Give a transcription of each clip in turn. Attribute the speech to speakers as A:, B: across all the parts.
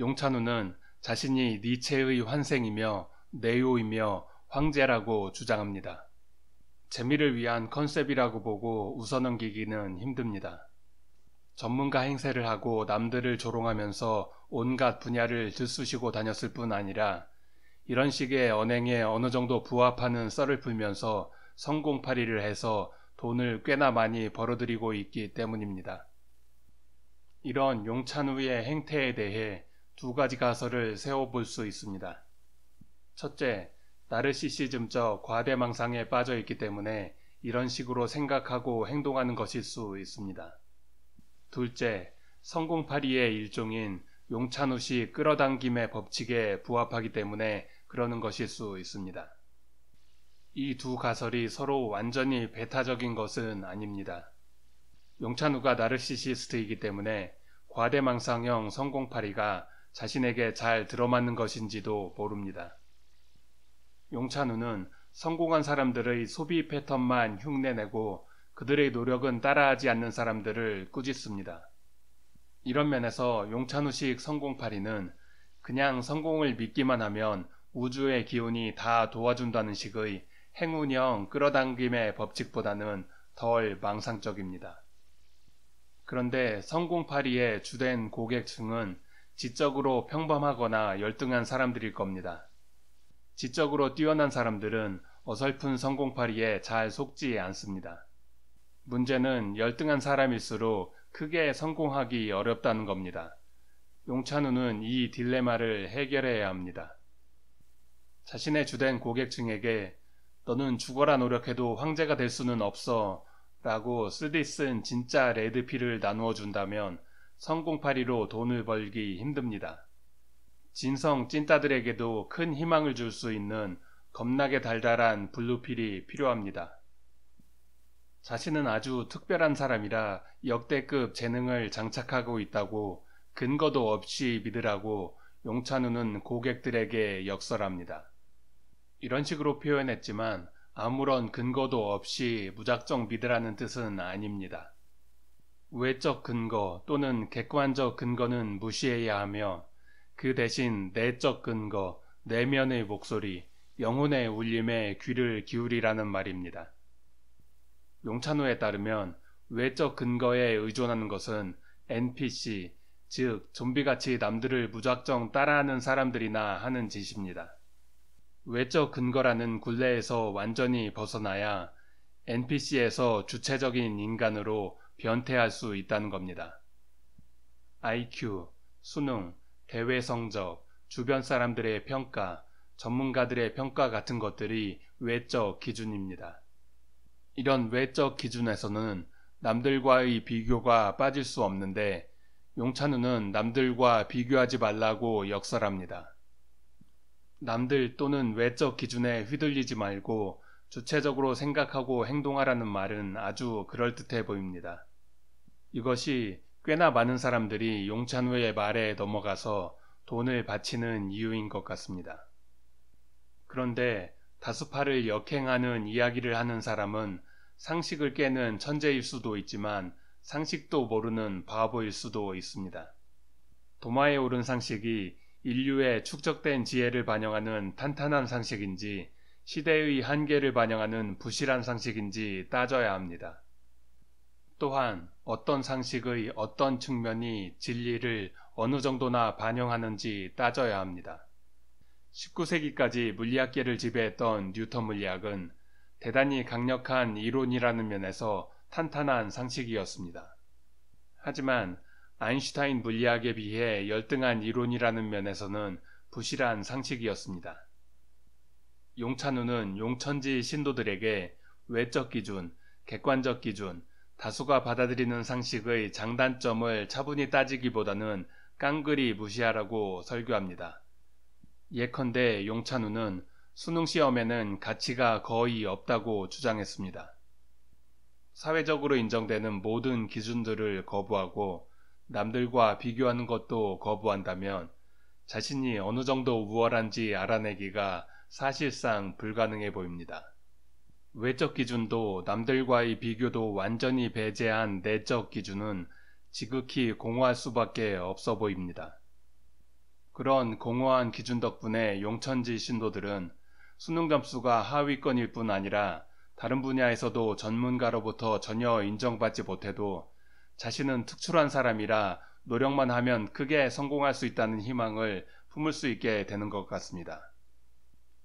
A: 용찬우는 자신이 니체의 환생이며 네오이며 황제라고 주장합니다. 재미를 위한 컨셉이라고 보고 웃어넘기기는 힘듭니다. 전문가 행세를 하고 남들을 조롱하면서 온갖 분야를 들쑤시고 다녔을 뿐 아니라 이런 식의 언행에 어느 정도 부합하는 썰을 풀면서 성공팔이를 해서 돈을 꽤나 많이 벌어들이고 있기 때문입니다. 이런 용찬우의 행태에 대해 두 가지 가설을 세워볼 수 있습니다. 첫째, 나르시시즘적 과대망상에 빠져 있기 때문에 이런 식으로 생각하고 행동하는 것일 수 있습니다. 둘째, 성공파리의 일종인 용찬우식 끌어당김의 법칙에 부합하기 때문에 그러는 것일 수 있습니다. 이 두 가설이 서로 완전히 배타적인 것은 아닙니다. 용찬우가 나르시시스트이기 때문에 과대망상형 성공파리가 자신에게 잘 들어맞는 것인지도 모릅니다. 용찬우는 성공한 사람들의 소비 패턴만 흉내내고 그들의 노력은 따라하지 않는 사람들을 꾸짖습니다. 이런 면에서 용찬우식 성공파리는 그냥 성공을 믿기만 하면 우주의 기운이 다 도와준다는 식의 행운형 끌어당김의 법칙보다는 덜 망상적입니다. 그런데 성공파리의 주된 고객층은 지적으로 평범하거나 열등한 사람들일 겁니다. 지적으로 뛰어난 사람들은 어설픈 성공파리에잘 속지 않습니다. 문제는 열등한 사람일수록 크게 성공하기 어렵다는 겁니다. 용찬우는 이 딜레마를 해결해야 합니다. 자신의 주된 고객층에게 너는 죽어라 노력해도 황제가 될 수는 없어 라고 쓰디쓴 진짜 레드필을 나누어 준다면 성공팔이로 돈을 벌기 힘듭니다. 진성 찐따들에게도 큰 희망을 줄 수 있는 겁나게 달달한 블루필이 필요합니다. 자신은 아주 특별한 사람이라 역대급 재능을 장착하고 있다고 근거도 없이 믿으라고 용찬우는 고객들에게 역설합니다. 이런 식으로 표현했지만 아무런 근거도 없이 무작정 믿으라는 뜻은 아닙니다. 외적 근거 또는 객관적 근거는 무시해야 하며 그 대신 내적 근거, 내면의 목소리, 영혼의 울림에 귀를 기울이라는 말입니다. 용찬호에 따르면 외적 근거에 의존하는 것은 NPC, 즉 좀비같이 남들을 무작정 따라하는 사람들이나 하는 짓입니다. 외적 근거라는 굴레에서 완전히 벗어나야 NPC에서 주체적인 인간으로 변태할 수 있다는 겁니다. IQ, 수능, 대외 성적, 주변 사람들의 평가, 전문가들의 평가 같은 것들이 외적 기준입니다. 이런 외적 기준에서는 남들과의 비교가 빠질 수 없는데 용찬우는 남들과 비교하지 말라고 역설합니다. 남들 또는 외적 기준에 휘둘리지 말고 주체적으로 생각하고 행동하라는 말은 아주 그럴듯해 보입니다. 이것이 꽤나 많은 사람들이 용찬우의 말에 넘어가서 돈을 바치는 이유인 것 같습니다. 그런데 다수파를 역행하는 이야기를 하는 사람은 상식을 깨는 천재일 수도 있지만 상식도 모르는 바보일 수도 있습니다. 도마에 오른 상식이 인류의 축적된 지혜를 반영하는 탄탄한 상식인지 시대의 한계를 반영하는 부실한 상식인지 따져야 합니다. 또한 어떤 상식의 어떤 측면이 진리를 어느 정도나 반영하는지 따져야 합니다. 19세기까지 물리학계를 지배했던 뉴턴 물리학은 대단히 강력한 이론이라는 면에서 탄탄한 상식이었습니다. 하지만 아인슈타인 물리학에 비해 열등한 이론이라는 면에서는 부실한 상식이었습니다. 용찬우는 용천지 신도들에게 외적 기준, 객관적 기준, 다수가 받아들이는 상식의 장단점을 차분히 따지기보다는 깡그리 무시하라고 설교합니다. 예컨대 용찬우는 수능 시험에는 가치가 거의 없다고 주장했습니다. 사회적으로 인정되는 모든 기준들을 거부하고 남들과 비교하는 것도 거부한다면 자신이 어느 정도 우월한지 알아내기가 사실상 불가능해 보입니다. 외적 기준도 남들과의 비교도 완전히 배제한 내적 기준은 지극히 공허할 수밖에 없어 보입니다. 그런 공허한 기준 덕분에 용천지 신도들은 수능 점수가 하위권일 뿐 아니라 다른 분야에서도 전문가로부터 전혀 인정받지 못해도 자신은 특출한 사람이라 노력만 하면 크게 성공할 수 있다는 희망을 품을 수 있게 되는 것 같습니다.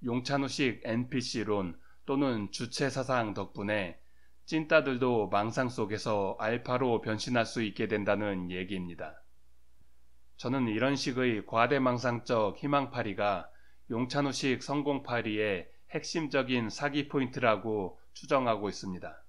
A: 용찬우식 NPC론 또는 주체 사상 덕분에 찐따들도 망상 속에서 알파로 변신할 수 있게 된다는 얘기입니다. 저는 이런 식의 과대망상적 희망파리가 용찬우식 성공파리의 핵심적인 사기 포인트라고 추정하고 있습니다.